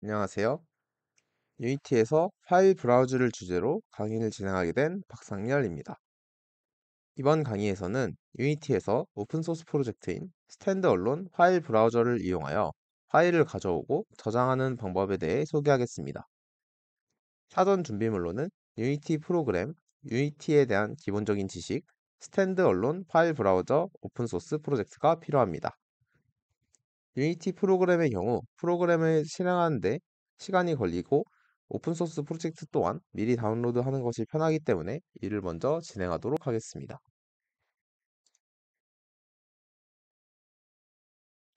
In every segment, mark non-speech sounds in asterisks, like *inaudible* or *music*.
안녕하세요. 유니티에서 파일 브라우즈를 주제로 강의를 진행하게 된 박상렬입니다. 이번 강의에서는 유니티에서 오픈소스 프로젝트인 스탠드얼론 파일 브라우저를 이용하여 파일을 가져오고 저장하는 방법에 대해 소개하겠습니다. 사전 준비물로는 유니티 프로그램, 유니티에 대한 기본적인 지식, 스탠드 언론 파일 브라우저 오픈소스 프로젝트가 필요합니다. 유니티 프로그램의 경우 프로그램을 실행하는데 시간이 걸리고 오픈소스 프로젝트 또한 미리 다운로드하는 것이 편하기 때문에 이를 먼저 진행하도록 하겠습니다.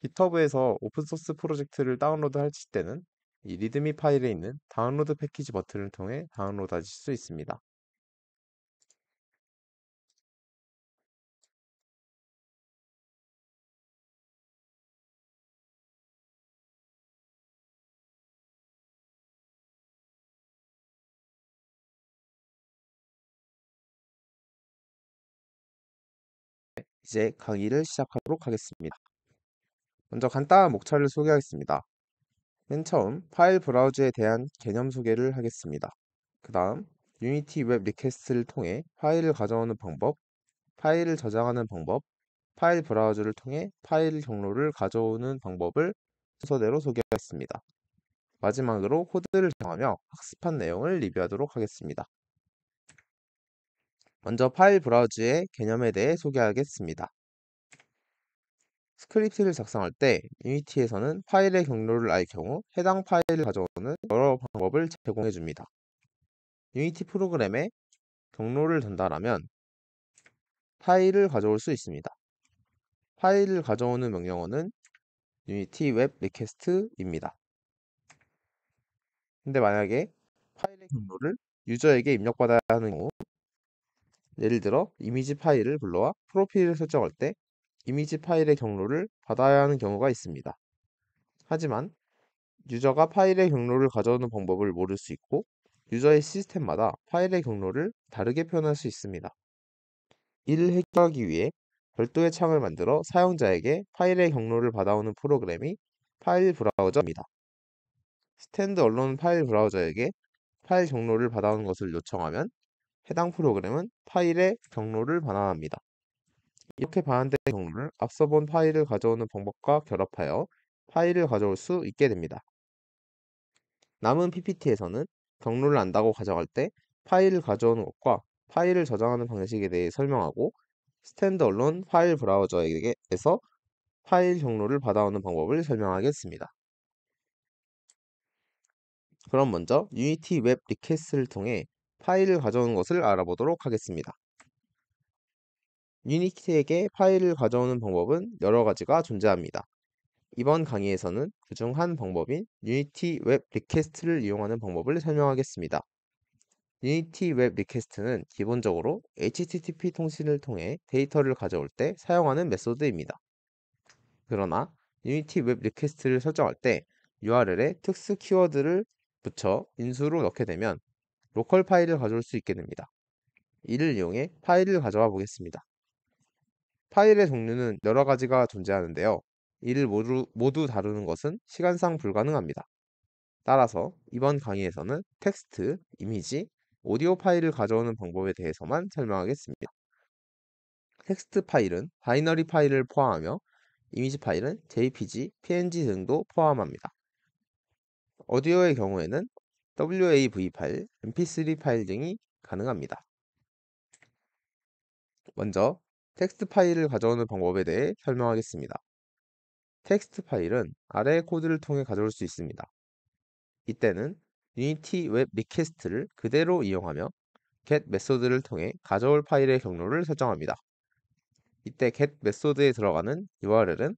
GitHub에서 오픈소스 프로젝트를 다운로드 할 때는 이 리드미 파일에 있는 다운로드 패키지 버튼을 통해 다운로드 하실 수 있습니다. 이제 강의를 시작하도록 하겠습니다. 먼저 간단한 목차를 소개하겠습니다. 맨 처음 파일 브라우저에 대한 개념 소개를 하겠습니다. 그 다음 유니티 웹 리퀘스트를 통해 파일을 가져오는 방법, 파일을 저장하는 방법, 파일 브라우저를 통해 파일 경로를 가져오는 방법을 순서대로 소개하겠습니다. 마지막으로 코드를 정하며 학습한 내용을 리뷰하도록 하겠습니다. 먼저 파일 브라우즈의 개념에 대해 소개하겠습니다. 스크립트를 작성할 때 유니티에서는 파일의 경로를 알 경우 해당 파일을 가져오는 여러 방법을 제공해 줍니다. 유니티 프로그램에 경로를 전달하면 파일을 가져올 수 있습니다. 파일을 가져오는 명령어는 유니티 웹 리퀘스트입니다. 근데 만약에 파일의 경로를 유저에게 입력받아야 하는 경우 예를 들어 이미지 파일을 불러와 프로필을 설정할 때 이미지 파일의 경로를 받아야 하는 경우가 있습니다. 하지만 유저가 파일의 경로를 가져오는 방법을 모를 수 있고 유저의 시스템마다 파일의 경로를 다르게 표현할 수 있습니다. 이를 해결하기 위해 별도의 창을 만들어 사용자에게 파일의 경로를 받아오는 프로그램이 파일 브라우저입니다. 스탠드 언론 파일 브라우저에게 파일 경로를 받아오는 것을 요청하면 해당 프로그램은 파일의 경로를 반환합니다. 이렇게 반환된 경로를 앞서 본 파일을 가져오는 방법과 결합하여 파일을 가져올 수 있게 됩니다. 남은 PPT에서는 경로를 안다고 가져갈 때 파일을 가져오는 것과 파일을 저장하는 방식에 대해 설명하고 스탠드언론 파일 브라우저에게서 파일 경로를 받아오는 방법을 설명하겠습니다. 그럼 먼저 유니티 웹 리퀘스트를 통해 파일을 가져오는 것을 알아보도록 하겠습니다. 유니티에게 파일을 가져오는 방법은 여러 가지가 존재합니다. 이번 강의에서는 그 중 한 방법인 유니티 웹 리퀘스트를 이용하는 방법을 설명하겠습니다. 유니티 웹 리퀘스트는 기본적으로 HTTP 통신을 통해 데이터를 가져올 때 사용하는 메소드입니다. 그러나 유니티 웹 리퀘스트를 설정할 때 URL에 특수 키워드를 붙여 인수로 넣게 되면 로컬 파일을 가져올 수 있게 됩니다. 이를 이용해 파일을 가져와 보겠습니다. 파일의 종류는 여러 가지가 존재하는데요. 이를 모두, 모두 다루는 것은 시간상 불가능합니다. 따라서 이번 강의에서는 텍스트, 이미지, 오디오 파일을 가져오는 방법에 대해서만 설명하겠습니다. 텍스트 파일은 바이너리 파일을 포함하며 이미지 파일은 JPG, PNG 등도 포함합니다. 오디오의 경우에는 WAV 파일, mp3 파일 등이 가능합니다. 먼저 텍스트 파일을 가져오는 방법에 대해 설명하겠습니다. 텍스트 파일은 아래의 코드를 통해 가져올 수 있습니다. 이때는 유니티 웹 리퀘스트를 그대로 이용하며 get 메소드를 통해 가져올 파일의 경로를 설정합니다. 이때 get 메소드에 들어가는 URL은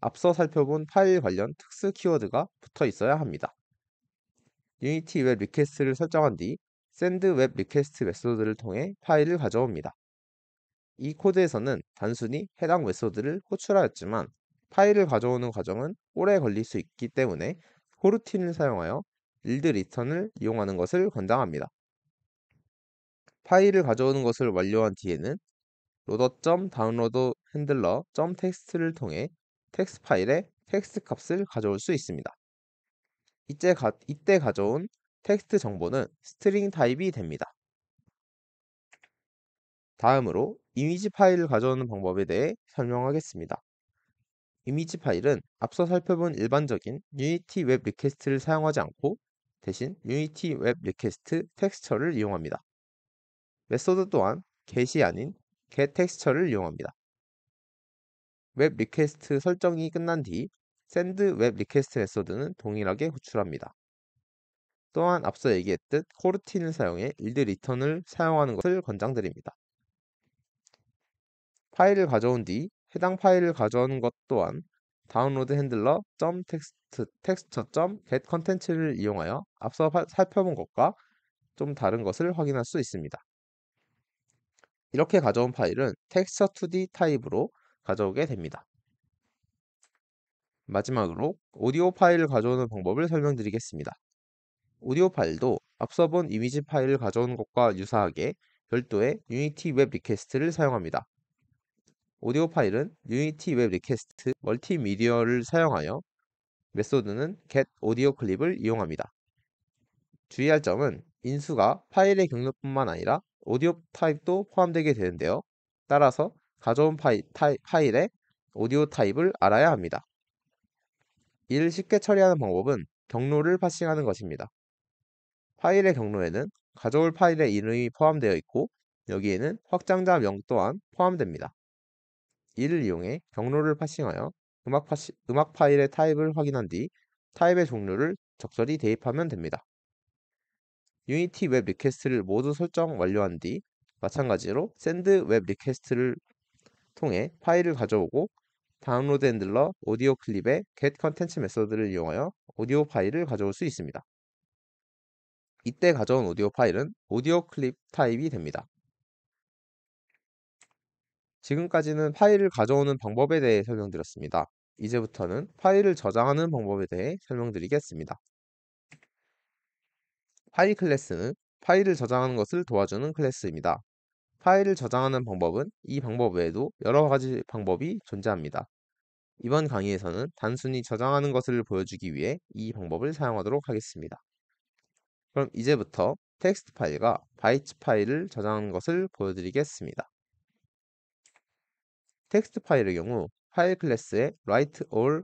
앞서 살펴본 파일 관련 특수 키워드가 붙어 있어야 합니다. 유니티 웹 리퀘스트를 설정한 뒤 샌드 웹 리퀘스트 메소드를 통해 파일을 가져옵니다. 이 코드에서는 단순히 해당 메소드를 호출하였지만 파일을 가져오는 과정은 오래 걸릴 수 있기 때문에 호루틴을 사용하여 일드 리턴을 이용하는 것을 권장합니다. 파일을 가져오는 것을 완료한 뒤에는 로더.download h a n d l e r t x t 를 통해 텍스트 파일에 텍스트 값을 가져올 수 있습니다. 이때, 가, 이때 가져온 텍스트 정보는 스트링 타입이 됩니다. 다음으로 이미지 파일을 가져오는 방법에 대해 설명하겠습니다. 이미지 파일은 앞서 살펴본 일반적인 유니티 웹 리퀘스트를 사용하지 않고 대신 유니티 웹 리퀘스트 텍스처를 이용합니다. 메소드 또한 get이 아닌 get 텍스처를 이용합니다. 웹 리퀘스트 설정이 끝난 뒤 샌드 웹 리퀘스트 메소드는 동일하게 호출합니다. 또한 앞서 얘기했듯 코르틴을 사용해 일드 리턴을 사용하는 것을 권장드립니다. 파일을 가져온 뒤 해당 파일을 가져온 것 또한 다운로드 핸들러 .text, texture.get 컨텐츠를 이용하여 앞서 살펴본 것과 좀 다른 것을 확인할 수 있습니다. 이렇게 가져온 파일은 텍스처2d 타입으로 가져오게 됩니다. 마지막으로 오디오 파일을 가져오는 방법을 설명드리겠습니다. 오디오 파일도 앞서 본 이미지 파일을 가져오는 것과 유사하게 별도의 유니티 웹 리퀘스트를 사용합니다. 오디오 파일은 유니티 웹 리퀘스트 멀티미디어를 사용하여 메소드는 get 오디오 클립을 이용합니다. 주의할 점은 인수가 파일의 경로뿐만 아니라 오디오 타입도 포함되게 되는데요. 따라서 가져온 파일, 타이, 파일의 오디오 타입을 알아야 합니다. 이를 쉽게 처리하는 방법은 경로를 파싱하는 것입니다. 파일의 경로에는 가져올 파일의 이름이 포함되어 있고 여기에는 확장자 명 또한 포함됩니다. 이를 이용해 경로를 파싱하여 음악, 파시, 음악 파일의 타입을 확인한 뒤 타입의 종류를 적절히 대입하면 됩니다. 유니티 웹 리퀘스트를 모두 설정 완료한 뒤 마찬가지로 샌드 웹 리퀘스트를 통해 파일을 가져오고 다운로드 핸들러 오디오 클립의 get 컨텐츠 메서드를 이용하여 오디오 파일을 가져올 수 있습니다. 이때 가져온 오디오 파일은 오디오 클립 타입이 됩니다. 지금까지는 파일을 가져오는 방법에 대해 설명드렸습니다. 이제부터는 파일을 저장하는 방법에 대해 설명드리겠습니다. 파일 클래스는 파일을 저장하는 것을 도와주는 클래스입니다. 파일을 저장하는 방법은 이 방법 외에도 여러 가지 방법이 존재합니다. 이번 강의에서는 단순히 저장하는 것을 보여주기 위해 이 방법을 사용하도록 하겠습니다. 그럼 이제부터 텍스트 파일과 바이츠 파일을 저장하는 것을 보여드리겠습니다. 텍스트 파일의 경우 파일 클래스의 write all,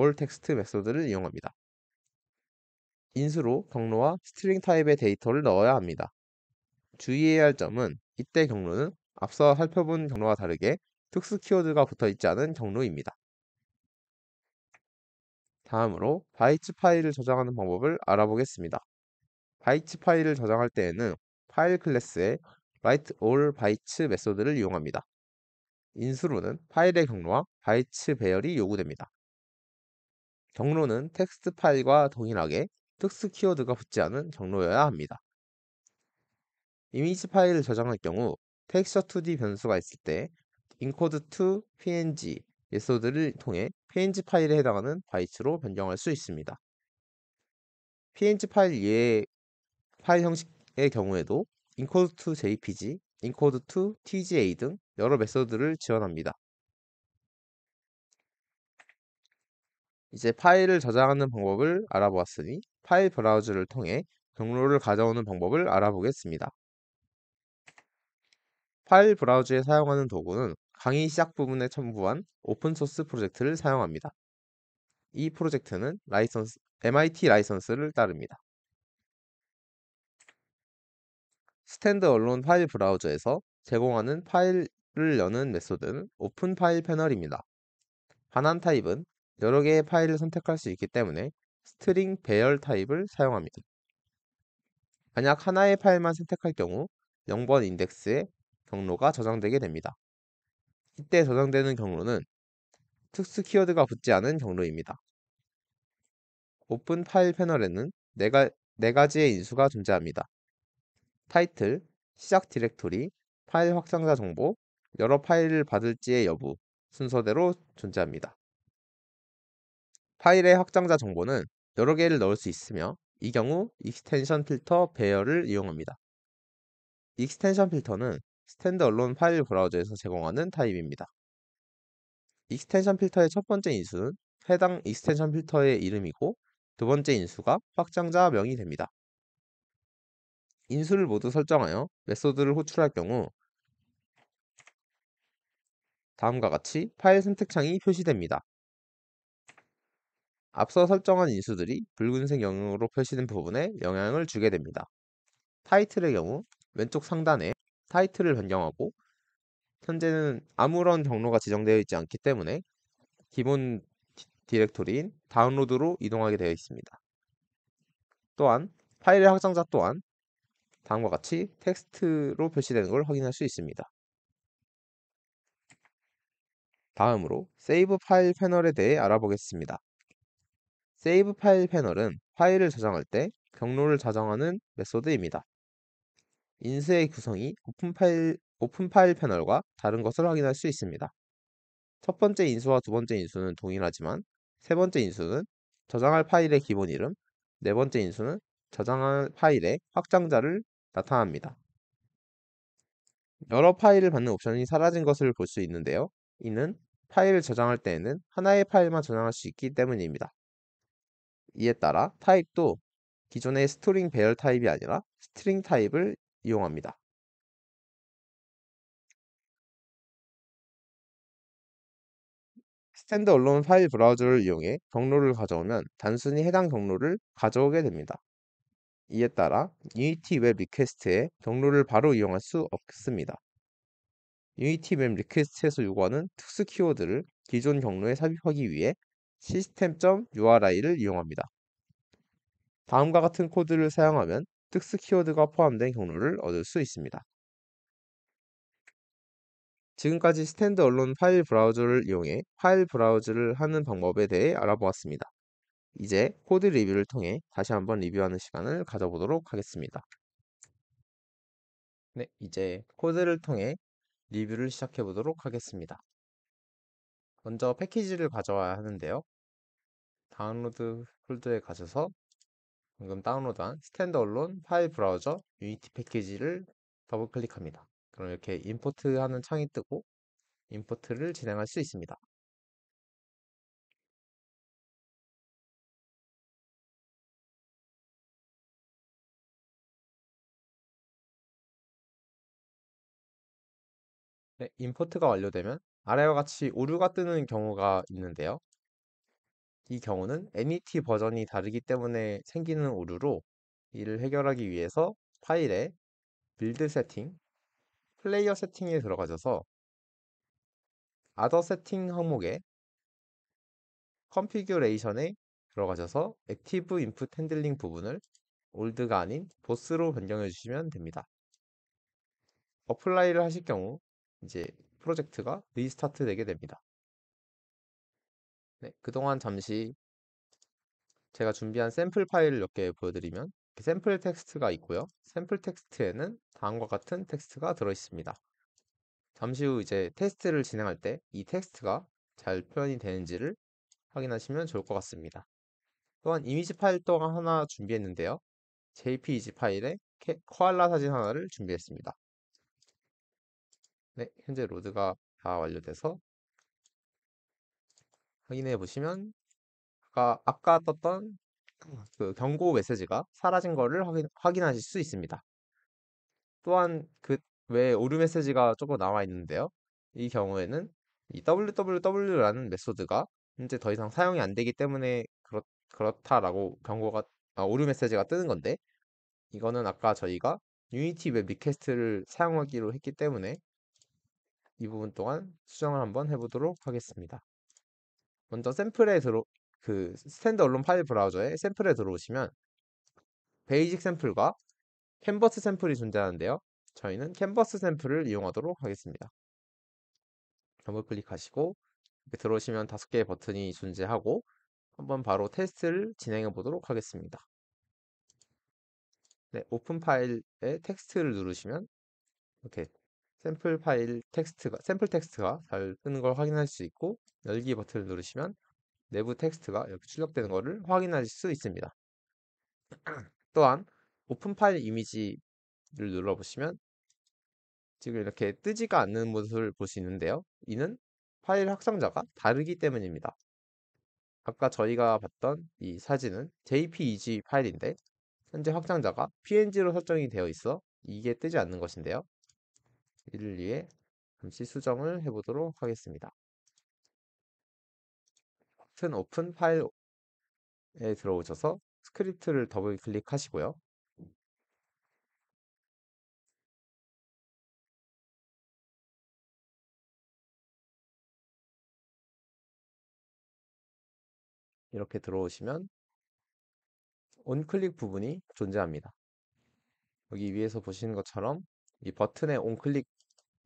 all text 메소드를 이용합니다. 인수로 경로와 스트링 타입의 데이터를 넣어야 합니다. 주의해야 할 점은 이때 경로는 앞서 살펴본 경로와 다르게 특수 키워드가 붙어 있지 않은 경로입니다. 다음으로 바이츠 파일을 저장하는 방법을 알아보겠습니다. 바이츠 파일을 저장할 때에는 파일 클래스에 writeAllBytes 메소드를 이용합니다. 인수로는 파일의 경로와 바이츠 배열이 요구됩니다. 경로는 텍스트 파일과 동일하게 특수 키워드가 붙지 않은 경로여야 합니다. 이미지 파일을 저장할 경우 텍스처2D 변수가 있을 때 인코드 2 png 메소드를 통해 png 파일에 해당하는 바이트로 변경할 수 있습니다. png 파일 이외의 예 파일 형식의 경우에도 인코드 2 jpg, 인코드 2 tga 등 여러 메소드를 지원합니다. 이제 파일을 저장하는 방법을 알아보았으니 파일 브라우저를 통해 경로를 가져오는 방법을 알아보겠습니다. 파일 브라우저에 사용하는 도구는 강의 시작 부분에 첨부한 오픈소스 프로젝트를 사용합니다. 이 프로젝트는 라이선스, MIT 라이선스를 따릅니다. 스탠드언론 파일 브라우저에서 제공하는 파일을 여는 메소드는 오픈 파일 패널입니다. 반환 타입은 여러 개의 파일을 선택할 수 있기 때문에 스트링 배열 타입을 사용합니다. 만약 하나의 파일만 선택할 경우 0번 인덱스에 경로가 저장되게 됩니다. 이때 저장되는 경로는 특수 키워드가 붙지 않은 경로입니다. 오픈 파일 패널에는 네 가지의 인수가 존재합니다. 타이틀, 시작 디렉토리, 파일 확장자 정보, 여러 파일을 받을지의 여부 순서대로 존재합니다. 파일의 확장자 정보는 여러 개를 넣을 수 있으며 이 경우 익스텐션 필터 배열을 이용합니다. 익스텐션 필터는 스탠드언론 파일 브라우저에서 제공하는 타입입니다. 익스텐션 필터의 첫 번째 인수는 해당 익스텐션 필터의 이름이고 두 번째 인수가 확장자 명이 됩니다. 인수를 모두 설정하여 메소드를 호출할 경우 다음과 같이 파일 선택창이 표시됩니다. 앞서 설정한 인수들이 붉은색 영역으로 표시된 부분에 영향을 주게 됩니다. 타이틀의 경우 왼쪽 상단에 타이틀을 변경하고 현재는 아무런 경로가 지정되어 있지 않기 때문에 기본 디렉토리인 다운로드로 이동하게 되어 있습니다. 또한 파일의 확장자 또한 다음과 같이 텍스트로 표시되는 걸 확인할 수 있습니다. 다음으로 세이브 파일 패널에 대해 알아보겠습니다. 세이브 파일 패널은 파일을 저장할 때 경로를 저장하는 메소드입니다. 인쇄의 구성이 오픈 파일, 오픈 파일 패널과 다른 것을 확인할 수 있습니다. 첫 번째 인수와 두 번째 인수는 동일하지만 세 번째 인수는 저장할 파일의 기본 이름, 네 번째 인수는 저장할 파일의 확장자를 나타납니다. 여러 파일을 받는 옵션이 사라진 것을 볼 수 있는데요. 이는 파일을 저장할 때에는 하나의 파일만 저장할 수 있기 때문입니다. 이에 따라 타입도 기존의 스트링 배열 타입이 아니라 스트링 타입을 이용합니다. 스탠드언론 파일 브라우저를 이용해 경로를 가져오면 단순히 해당 경로를 가져오게 됩니다. 이에 따라 유니티 웹 리퀘스트에 경로를 바로 이용할 수 없습니다. 유니티 웹 리퀘스트에서 요구하는 특수 키워드를 기존 경로에 삽입하기 위해 시스템 u r i 를 이용합니다. 다음과 같은 코드를 사용하면 특수 키워드가 포함된 경로를 얻을 수 있습니다. 지금까지 스탠드 언론 파일 브라우저를 이용해 파일 브라우저를 하는 방법에 대해 알아보았습니다. 이제 코드 리뷰를 통해 다시 한번 리뷰하는 시간을 가져보도록 하겠습니다. 네, 이제 코드를 통해 리뷰를 시작해 보도록 하겠습니다. 먼저 패키지를 가져와야 하는데요. 다운로드 폴더에 가셔서 방금 다운로드한 스탠드얼론 파일 브라우저 유니티 패키지를 더블 클릭합니다. 그럼 이렇게 임포트 하는 창이 뜨고 임포트를 진행할 수 있습니다. 네, 임포트가 완료되면 아래와 같이 오류가 뜨는 경우가 있는데요. 이 경우는 MET 버전이 다르기 때문에 생기는 오류로 이를 해결하기 위해서 파일에 빌드 세팅, 플레이어 세팅에 들어가셔서 아더 세팅 항목에 컨피규레이션에 들어가셔서 액티브 인풋 핸들링 부분을 올드가 아닌 보스로 변경해 주시면 됩니다. 어플라이를 하실 경우 이제 프로젝트가 리스타트 되게 됩니다. 네, 그동안 잠시 제가 준비한 샘플 파일을 몇 개 보여드리면 샘플 텍스트가 있고요. 샘플 텍스트에는 다음과 같은 텍스트가 들어있습니다. 잠시 후 이제 테스트를 진행할 때 이 텍스트가 잘 표현이 되는지를 확인하시면 좋을 것 같습니다. 또한 이미지 파일 또한 하나 준비했는데요. JPEG 파일에 코알라 사진 하나를 준비했습니다. 네, 현재 로드가 다 완료돼서 확인해 보시면 아까, 아까 음. 떴던 그 경고 메시지가 사라진 것을 확인, 하실수 있습니다. 또한 그 외에 오류 메시지가 조금 나와 있는데요. 이 경우에는 이 www라는 메소드가 이제 더 이상 사용이 안 되기 때문에 그렇, 그렇다라고 경고가 아, 오류 메시지가 뜨는 건데 이거는 아까 저희가 유니티 웹 리퀘스트를 사용하기로 했기 때문에 이 부분 동안 수정을 한번 해보도록 하겠습니다. 먼저 샘플에 들어 그 스탠드 언론 파일 브라우저에 샘플에 들어오시면 베이직 샘플과 캔버스 샘플이 존재하는데요. 저희는 캔버스 샘플을 이용하도록 하겠습니다. 점을 클릭하시고 들어오시면 다섯 개의 버튼이 존재하고 한번 바로 테스트를 진행해 보도록 하겠습니다. 네, 오픈 파일에 텍스트를 누르시면 이렇게 샘플 파일 텍스트가 샘플 텍스트가 잘 뜨는 걸 확인할 수 있고 열기 버튼을 누르시면 내부 텍스트가 이렇게 출력되는 것을 확인할 수 있습니다. *clears throat* 또한 오픈 파일 이미지를 눌러보시면 지금 이렇게 뜨지가 않는 모습을 볼 수 있는데요. 이는 파일 확성자가 다르기 때문입니다. 아까 저희가 봤던 이 사진은 JPEG 파일인데 현재 확장자가 PNG로 설정이 되어 있어 이게 뜨지 않는 것인데요. 이를 위해 잠시 수정을 해보도록 하겠습니다. 튼 오픈 파일에 들어오셔서 스크립트를 더블 클릭하시고요. 이렇게 들어오시면 온클릭 부분이 존재합니다. 여기 위에서 보시는 것처럼 이 버튼의 온클릭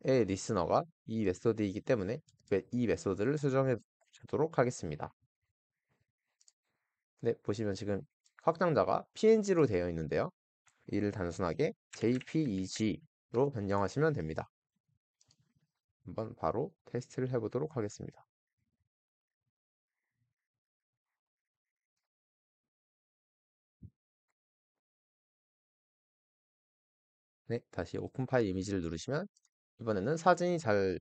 리스너가 이 메소드이기 때문에 이 메소드를 수정해 주도록 하겠습니다. 네, 보시면 지금 확장자가 png로 되어 있는데요. 이를 단순하게 jpeg로 변경하시면 됩니다. 한번 바로 테스트를 해보도록 하겠습니다. 네, 다시 오픈 파일 이미지를 누르시면 이번에는 사진이 잘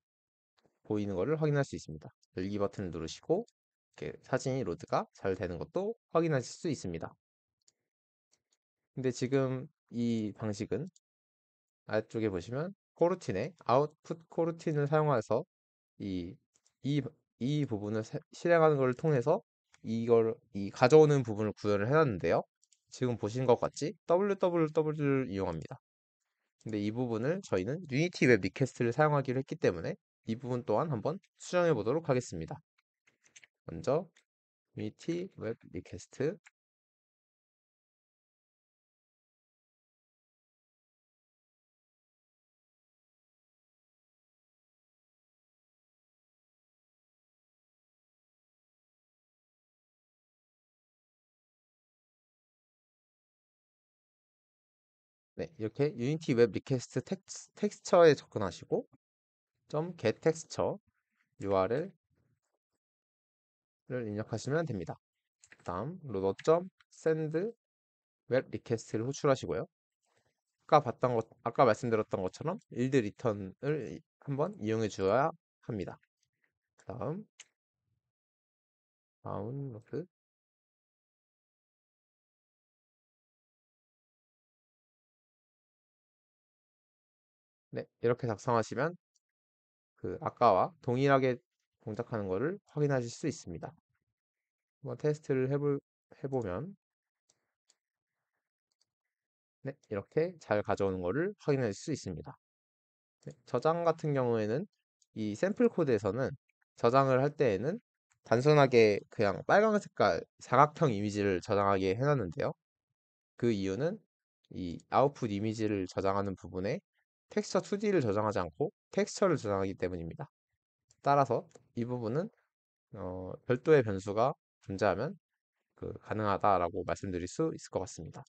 보이는 것을 확인할 수 있습니다. 열기 버튼을 누르시고 이렇게 사진이 로드가 잘 되는 것도 확인하실 수 있습니다. 근데 지금 이 방식은 아래쪽에 보시면 코르틴의 아웃풋 코르틴을 사용해서 이, 이, 이 부분을 실행하는 것을 통해서 이걸 이 가져오는 부분을 구현을 해놨는데요. 지금 보신것 같이 www를 이용합니다. 근데 이 부분을 저희는 유니티 웹 리퀘스트를 사용하기로 했기 때문에 이 부분 또한 한번 수정해 보도록 하겠습니다. 먼저 유니티 웹 리퀘스트 네, 이렇게 유니티 웹 리퀘스트 텍스, 텍스처에 접근하시고 점 get 텍스처 URL을 입력하시면 됩니다. 다음 로더.점 send 웹 리퀘스트를 호출하시고요. 아까 봤던 것, 아까 말씀드렸던 것처럼 일드 리턴을 한번 이용해 주어야 합니다. 그 다음 다운로드 네, 이렇게 작성하시면 그 아까와 동일하게 동작하는 것을 확인하실 수 있습니다. 한번 테스트를 해볼, 해보면 네, 이렇게 잘 가져오는 것을 확인하실 수 있습니다. 네, 저장 같은 경우에는 이 샘플 코드에서는 저장을 할 때에는 단순하게 그냥 빨간 색깔 사각형 이미지를 저장하게 해놨는데요. 그 이유는 이 아웃풋 이미지를 저장하는 부분에 텍스처 2D를 저장하지 않고 텍스처를 저장하기 때문입니다. 따라서 이 부분은 어, 별도의 변수가 존재하면 그 가능하다라고 말씀드릴 수 있을 것 같습니다.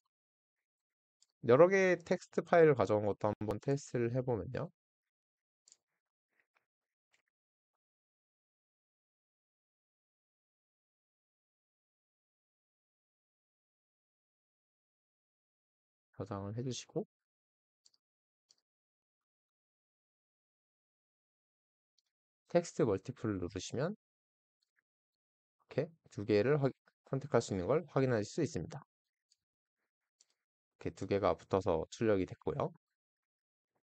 여러 개의 텍스트 파일을 가져온 것도 한번 테스트를 해보면요. 저장을 해주시고 텍스트 멀티플을 누르시면 이렇게 두 개를 허, 선택할 수 있는 걸확인하실수 있습니다. 이렇게 두 개가 붙어서 출력이 됐고요.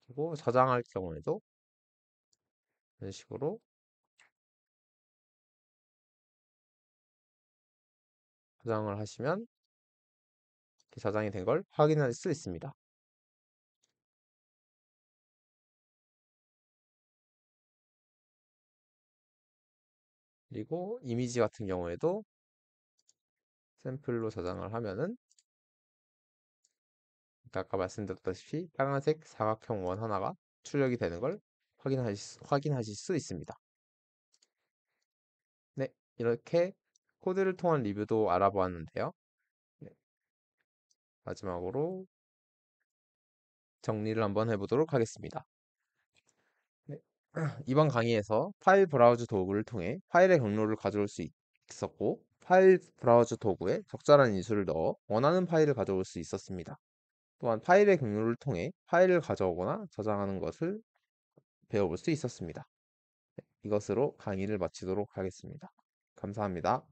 그리고 저장할 경우에도 이런 식으로 저장을 하시면 이렇게 저장이 된 걸 확인할 수 있습니다. 그리고 이미지 같은 경우에도 샘플로 저장을 하면은 그러니까 아까 말씀드렸다시피 빨간색 사각형 원 하나가 출력이 되는 걸 확인하실 수, 확인하실 수 있습니다. 네, 이렇게 코드를 통한 리뷰도 알아보았는데요. 네. 마지막으로 정리를 한번 해보도록 하겠습니다. *clears throat* 이번 강의에서 파일 브라우저 도구를 통해 파일의 경로를 가져올 수 있었고 파일 브라우저 도구에 적절한 인수를 넣어 원하는 파일을 가져올 수 있었습니다. 또한 파일의 경로를 통해 파일을 가져오거나 저장하는 것을 배워볼 수 있었습니다. 네, 이것으로 강의를 마치도록 하겠습니다. 감사합니다.